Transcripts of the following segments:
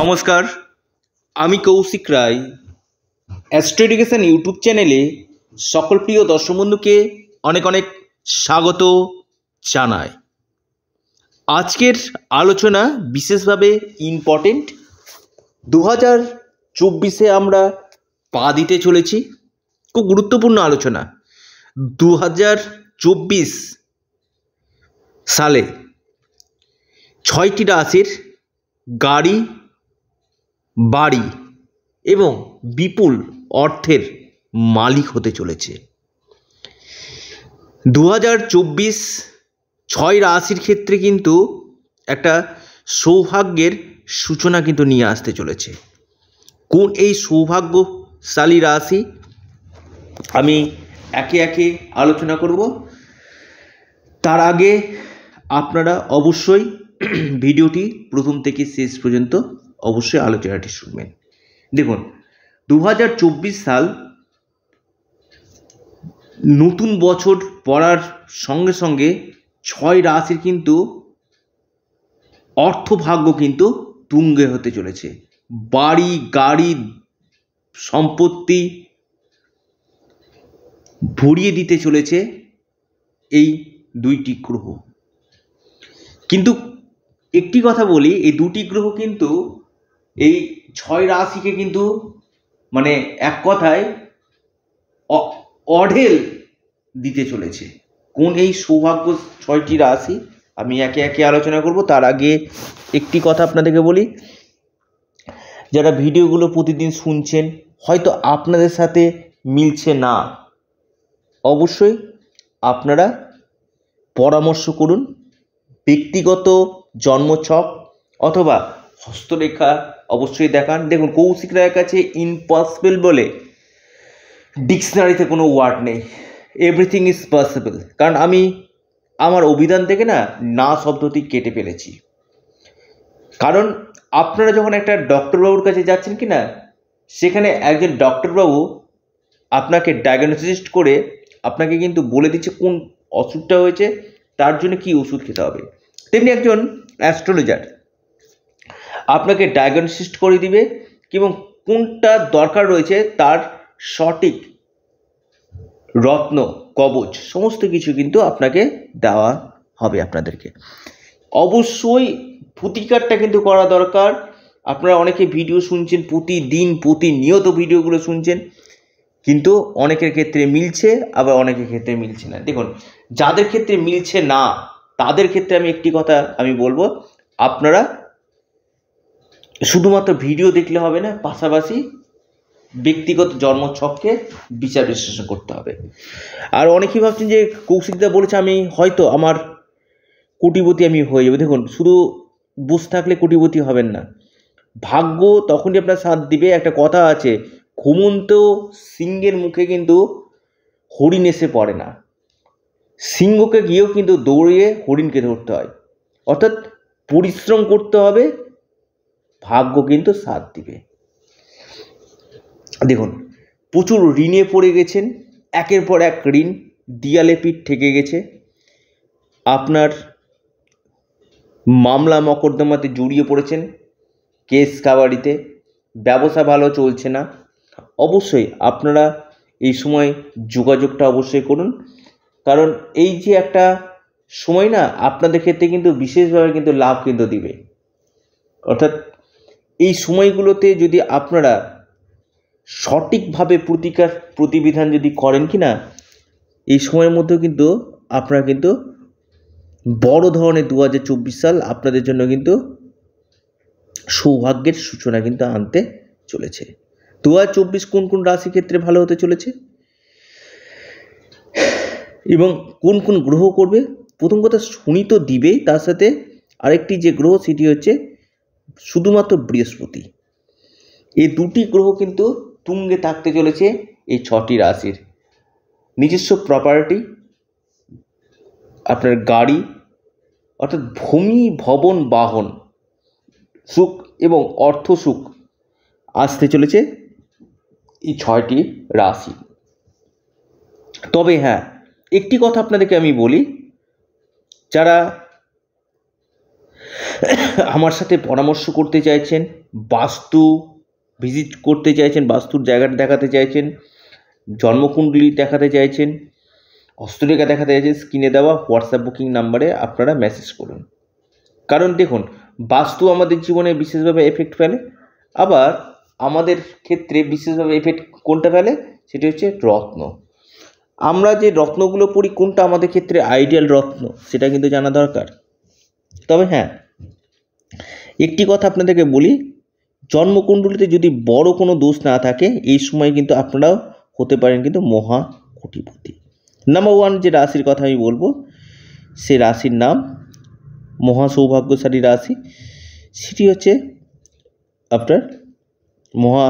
নমস্কার আমি Kaushik Roy astro education YouTube চ্যানেলে সকল প্রিয় দর্শক বন্ধুকে অনেক অনেক স্বাগত জানায় আজকের আলোচনা বিশেষভাবে ইম্পর্টেন্ট দু হাজার চব্বিশে আমরা পা দিতে চলেছি খুব গুরুত্বপূর্ণ আলোচনা দু হাজার চব্বিশ সালে ছয়টি রাশির গাড়ি বাড়ি এবং বিপুল অর্থের মালিক হতে চলেছে দু হাজার চব্বিশ ছয় রাশির ক্ষেত্রে কিন্তু একটা সৌভাগ্যের সূচনা কিন্তু নিয়ে আসতে চলেছে কোন এই সৌভাগ্যশালী রাশি আমি একে একে আলোচনা করব তার আগে আপনারা অবশ্যই ভিডিওটি প্রথম থেকে শেষ পর্যন্ত অবশ্যই আলোচনাটি শুনবেন দেখুন দু সাল নতুন বছর পড়ার সঙ্গে সঙ্গে ছয় রাশির কিন্তু অর্থভাগ্য কিন্তু তুঙ্গে হতে চলেছে বাড়ি গাড়ি সম্পত্তি ভরিয়ে দিতে চলেছে এই দুইটি গ্রহ কিন্তু একটি কথা বলি এই দুটি গ্রহ কিন্তু এই ছয় রাশিকে কিন্তু মানে এক কথায় অঢেল দিতে চলেছে কোন এই সৌভাগ্য ছয়টি রাশি আমি একে একে আলোচনা করব তার আগে একটি কথা আপনাদেরকে বলি যারা ভিডিওগুলো প্রতিদিন শুনছেন হয়তো আপনাদের সাথে মিলছে না অবশ্যই আপনারা পরামর্শ করুন ব্যক্তিগত জন্মছক অথবা হস্তরেখা অবশ্যই দেখান দেখুন কৌশিক রায়ের কাছে ইম্পসিবল বলে ডিকশনারিতে কোনো ওয়ার্ড নেই এভরিথিং ইজ পসিবল কারণ আমি আমার অভিধান থেকে না না শব্দটি কেটে ফেলেছি কারণ আপনারা যখন একটা ডক্টরবাবুর কাছে যাচ্ছেন কি না সেখানে একজন ডক্টরবাবু আপনাকে ডায়াগনোসিস্ট করে আপনাকে কিন্তু বলে দিচ্ছে কোন অসুখটা হয়েছে তার জন্য কি ওষুধ খেতে হবে তেমনি একজন অ্যাস্ট্রোলজার আপনাকে ডায়াগনোসিস্ট করে দিবে এবং কোনটা দরকার রয়েছে তার সঠিক রত্ন কবচ সমস্ত কিছু কিন্তু আপনাকে দেওয়া হবে আপনাদেরকে অবশ্যই প্রতিকারটা কিন্তু করা দরকার আপনারা অনেকে ভিডিও শুনছেন প্রতিদিন প্রতিনিয়ত ভিডিওগুলো শুনছেন কিন্তু অনেকের ক্ষেত্রে মিলছে আবার অনেকের ক্ষেত্রে মিলছে না দেখুন যাদের ক্ষেত্রে মিলছে না তাদের ক্ষেত্রে আমি একটি কথা আমি বলবো আপনারা শুধুমাত্র ভিডিও দেখলে হবে না পাশাপাশি ব্যক্তিগত জন্মছককে বিচার বিশ্লেষণ করতে হবে আর অনেকেই ভাবছেন যে কৌশিকদা বলেছে আমি হয়তো আমার কোটিপতি আমি হয়ে যাবো দেখুন শুধু বসে থাকলে কোটিপতি হবেন না ভাগ্য তখনই আপনার সাথ দিবে একটা কথা আছে ঘুমন্ত সিংহের মুখে কিন্তু হরিণ এসে পড়ে না সিংহকে গিয়েও কিন্তু দৌড়িয়ে হরিণকে ধরতে হয় অর্থাৎ পরিশ্রম করতে হবে ভাগ্য কিন্তু সাথ দিবে দেখুন প্রচুর ঋণে পড়ে গেছেন একের পর এক ঋণ দিয়ালে পিঠ ঠেকে গেছে আপনার মামলা মকদ্দমাতে জড়িয়ে পড়েছেন কেস কাবাড়িতে ব্যবসা ভালো চলছে না অবশ্যই আপনারা এই সময় যোগাযোগটা অবশ্যই করুন কারণ এই যে একটা সময় না আপনাদের ক্ষেত্রে কিন্তু বিশেষভাবে কিন্তু লাভ কিন্তু দিবে অর্থাৎ এই সময়গুলোতে যদি আপনারা সঠিকভাবে প্রতিকার প্রতিবিধান যদি করেন কি না এই সময়ের মধ্যেও কিন্তু আপনারা কিন্তু বড় ধরনের দু সাল আপনাদের জন্য কিন্তু সৌভাগ্যের সূচনা কিন্তু আনতে চলেছে দু কোন কোন রাশি ক্ষেত্রে ভালো হতে চলেছে এবং কোন কোন গ্রহ করবে প্রথম কথা শনি তো দিবেই তার সাথে আরেকটি যে গ্রহ সেটি হচ্ছে শুধুমাত্র বৃহস্পতি এই দুটি গ্রহ কিন্তু তুঙ্গে থাকতে চলেছে এই ছটি রাশির নিজস্ব প্রপার্টি আপনার গাড়ি অর্থাৎ ভূমি ভবন বাহন সুখ এবং অর্থ সুখ আসতে চলেছে এই ছয়টি রাশি তবে হ্যাঁ একটি কথা আপনাদেরকে আমি বলি যারা আমার সাথে পরামর্শ করতে চাইছেন বাস্তু ভিজিট করতে চাইছেন বাস্তুর জায়গাটা দেখাতে চাইছেন জন্মকুণ্ডলি দেখাতে চাইছেন হস্তরেখা দেখাতে চাইছেন স্ক্রিনে দেওয়া হোয়াটসঅ্যাপ বুকিং নাম্বারে আপনারা মেসেজ করুন কারণ দেখুন বাস্তু আমাদের জীবনে বিশেষভাবে এফেক্ট ফেলে আবার আমাদের ক্ষেত্রে বিশেষভাবে এফেক্ট কোনটা ফেলে সেটি হচ্ছে রত্ন আমরা যে রত্নগুলো পড়ি কোনটা আমাদের ক্ষেত্রে আইডিয়াল রত্ন সেটা কিন্তু জানা দরকার তবে হ্যাঁ একটি কথা আপনাদেরকে বলি জন্মকুণ্ডলিতে যদি বড় কোনো দোষ না থাকে এই সময় কিন্তু আপনারাও হতে পারেন কিন্তু মহা কোটিপতি নাম্বার ওয়ান যে রাশির কথা আমি বলবো সে রাশির নাম মহা সৌভাগ্যশালী রাশি সেটি হচ্ছে আপনার মহা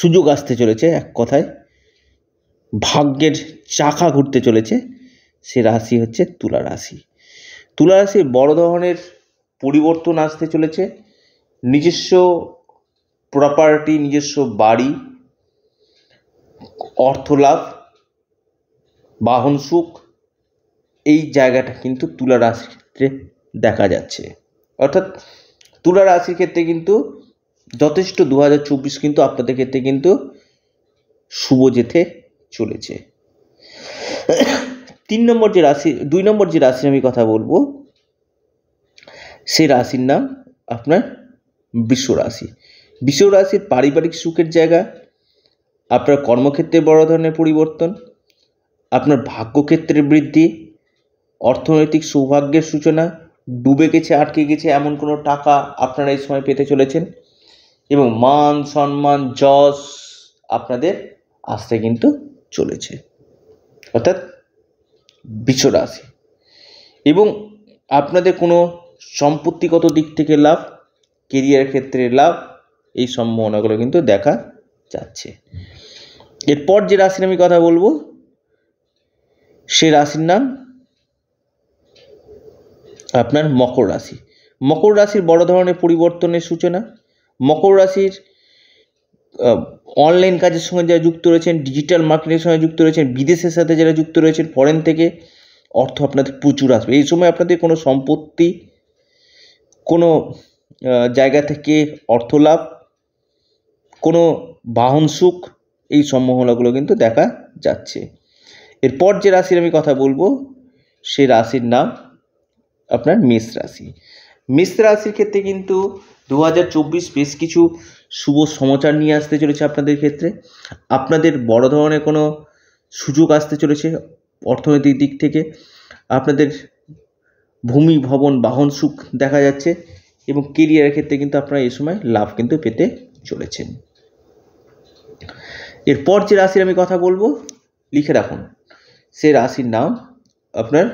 সুযোগ আসতে চলেছে এক কথায় ভাগ্যের চাকা ঘুরতে চলেছে সে রাশি হচ্ছে তুলা রাশি তুলা রাশি বড় ধরনের পরিবর্তন আসতে চলেছে নিজস্ব প্রপার্টি নিজস্ব বাড়ি অর্থলাভ বাহন সুখ এই জায়গাটা কিন্তু তুলা রাশির ক্ষেত্রে দেখা যাচ্ছে অর্থাৎ তুলা রাশির ক্ষেত্রে কিন্তু যথেষ্ট দু কিন্তু আপনাদের ক্ষেত্রে কিন্তু শুভ যেতে চলেছে তিন নম্বর যে রাশি দুই নম্বর যে রাশির আমি কথা বলবো সে রাশির নাম আপনার বিশ্ব রাশি বিশ্ব রাশির পারিবারিক সুখের জায়গা আপনার কর্মক্ষেত্রে বড় ধরনের পরিবর্তন আপনার ভাগ্যক্ষেত্রে বৃদ্ধি অর্থনৈতিক সৌভাগ্যের সূচনা ডুবে গেছে আটকে গেছে এমন কোনো টাকা আপনারা এই সময় পেতে চলেছেন এবং মান সম্মান যশ আপনাদের আসতে কিন্তু চলেছে অর্থাৎ রাশি এবং আপনাদের কোনো সম্পত্তিগত দিক থেকে লাভ কেরিয়ার ক্ষেত্রে লাভ এই সম্ভাবনাগুলো কিন্তু দেখা যাচ্ছে এরপর যে রাশির আমি কথা বলবো সে রাশির নাম আপনার মকর রাশি মকর রাশির বড় ধরনের পরিবর্তনের সূচনা মকর রাশির অনলাইন কাজের সঙ্গে যারা যুক্ত রয়েছেন ডিজিটাল মার্কেটের সঙ্গে যুক্ত রয়েছেন বিদেশের সাথে যারা যুক্ত রয়েছেন ফরেন থেকে অর্থ আপনাদের প্রচুর আসবে এই সময় আপনাদের কোনো সম্পত্তি কোনো জায়গা থেকে অর্থ লাভ কোনো বাহন সুখ এই সম্ভাবনাগুলো কিন্তু দেখা যাচ্ছে এরপর যে রাশির আমি কথা বলবো সে রাশির নাম আপনার মেষ রাশি মেষ রাশির ক্ষেত্রে কিন্তু দু বেশ কিছু শুভ সমাচার নিয়ে আসতে চলেছে আপনাদের ক্ষেত্রে আপনাদের বড় ধরনের কোনো সুযোগ আসতে চলেছে অর্থনৈতিক দিক থেকে আপনাদের ভূমি ভবন বাহন সুখ দেখা যাচ্ছে এবং কেরিয়ারের ক্ষেত্রে কিন্তু আপনারা এই সময় লাভ কিন্তু পেতে চলেছেন এরপর যে রাশির আমি কথা বলবো লিখে রাখুন সে রাশির নাম আপনার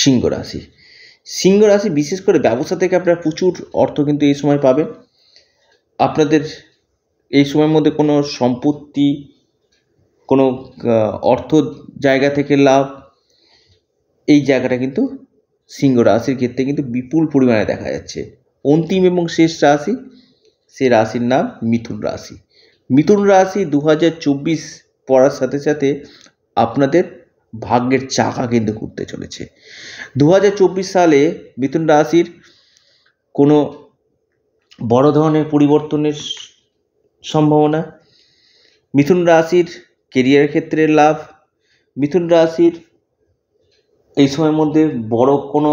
সিংহ রাশি সিংহ রাশি বিশেষ করে ব্যবসা থেকে আপনারা প্রচুর অর্থ কিন্তু এই সময় পাবেন আপনাদের এই সময়ের মধ্যে কোনো সম্পত্তি কোনো অর্থ জায়গা থেকে লাভ এই জায়গাটা কিন্তু সিংহ রাশির ক্ষেত্রে কিন্তু বিপুল পরিমাণে দেখা যাচ্ছে অন্তিম এবং শেষ রাশি সে রাশির নাম মিথুন রাশি মিথুন রাশি দু পড়ার সাথে সাথে আপনাদের ভাগ্যের চাকা কিন্তু ঘুরতে চলেছে দু সালে মিথুন রাশির কোনো বড় ধরনের পরিবর্তনের সম্ভাবনা মিথুন রাশির কেরিয়ার ক্ষেত্রে লাভ মিথুন রাশির এই সময়ের মধ্যে বড় কোনো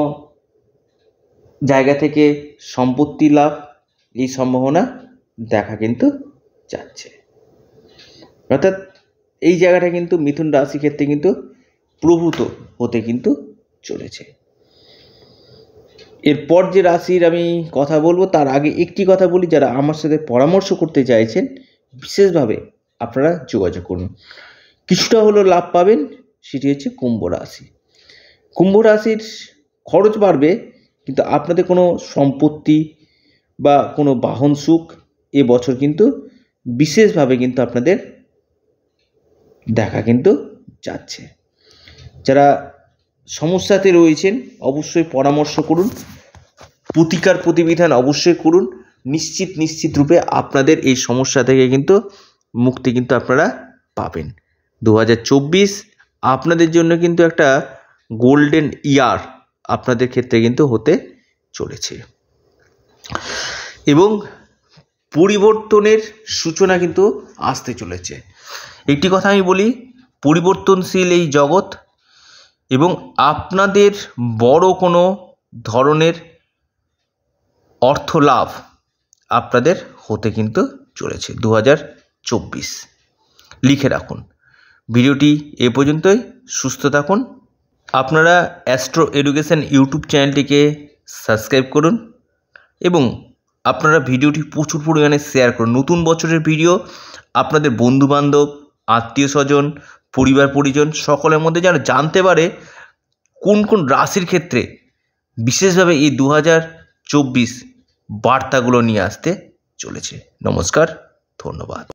জায়গা থেকে সম্পত্তি লাভ এই সম্ভাবনা দেখা কিন্তু যাচ্ছে অর্থাৎ এই জায়গাটা কিন্তু মিথুন রাশি ক্ষেত্রে কিন্তু প্রভূত হতে কিন্তু চলেছে এরপর যে রাশির আমি কথা বলবো তার আগে একটি কথা বলি যারা আমার সাথে পরামর্শ করতে চাইছেন বিশেষভাবে আপনারা যোগাযোগ করুন কিছুটা হলো লাভ পাবেন সেটি হচ্ছে কুম্ভ রাশি কুম্ভ রাশির খরচ বাড়বে কিন্তু আপনাদের কোনো সম্পত্তি বা কোনো বাহন সুখ এ বছর কিন্তু বিশেষভাবে কিন্তু আপনাদের দেখা কিন্তু যাচ্ছে যারা সমস্যাতে রয়েছেন অবশ্যই পরামর্শ করুন প্রতিকার প্রতিবিধান অবশ্যই করুন নিশ্চিত নিশ্চিত রূপে আপনাদের এই সমস্যা থেকে কিন্তু মুক্তি কিন্তু আপনারা পাবেন দু আপনাদের জন্য কিন্তু একটা গোল্ডেন ইয়ার আপনাদের ক্ষেত্রে কিন্তু হতে চলেছে এবং পরিবর্তনের সূচনা কিন্তু আসতে চলেছে একটি কথা আমি বলি পরিবর্তনশীল এই জগৎ এবং আপনাদের বড় কোনো ধরনের অর্থ লাভ আপনাদের হতে কিন্তু চলেছে দু লিখে রাখুন ভিডিওটি এ পর্যন্তই সুস্থ থাকুন আপনারা অ্যাস্ট্রো এডুকেশান ইউটিউব চ্যানেলটিকে সাবস্ক্রাইব করুন এবং আপনারা ভিডিওটি প্রচুর পরিমাণে শেয়ার করুন নতুন বছরের ভিডিও আপনাদের বন্ধুবান্ধব আত্মীয় স্বজন পরিবার পরিজন সকলের মধ্যে যেন জানতে পারে কোন কোন রাশির ক্ষেত্রে বিশেষভাবে এই দু বার্তাগুলো নিয়ে আসতে চলেছে নমস্কার ধন্যবাদ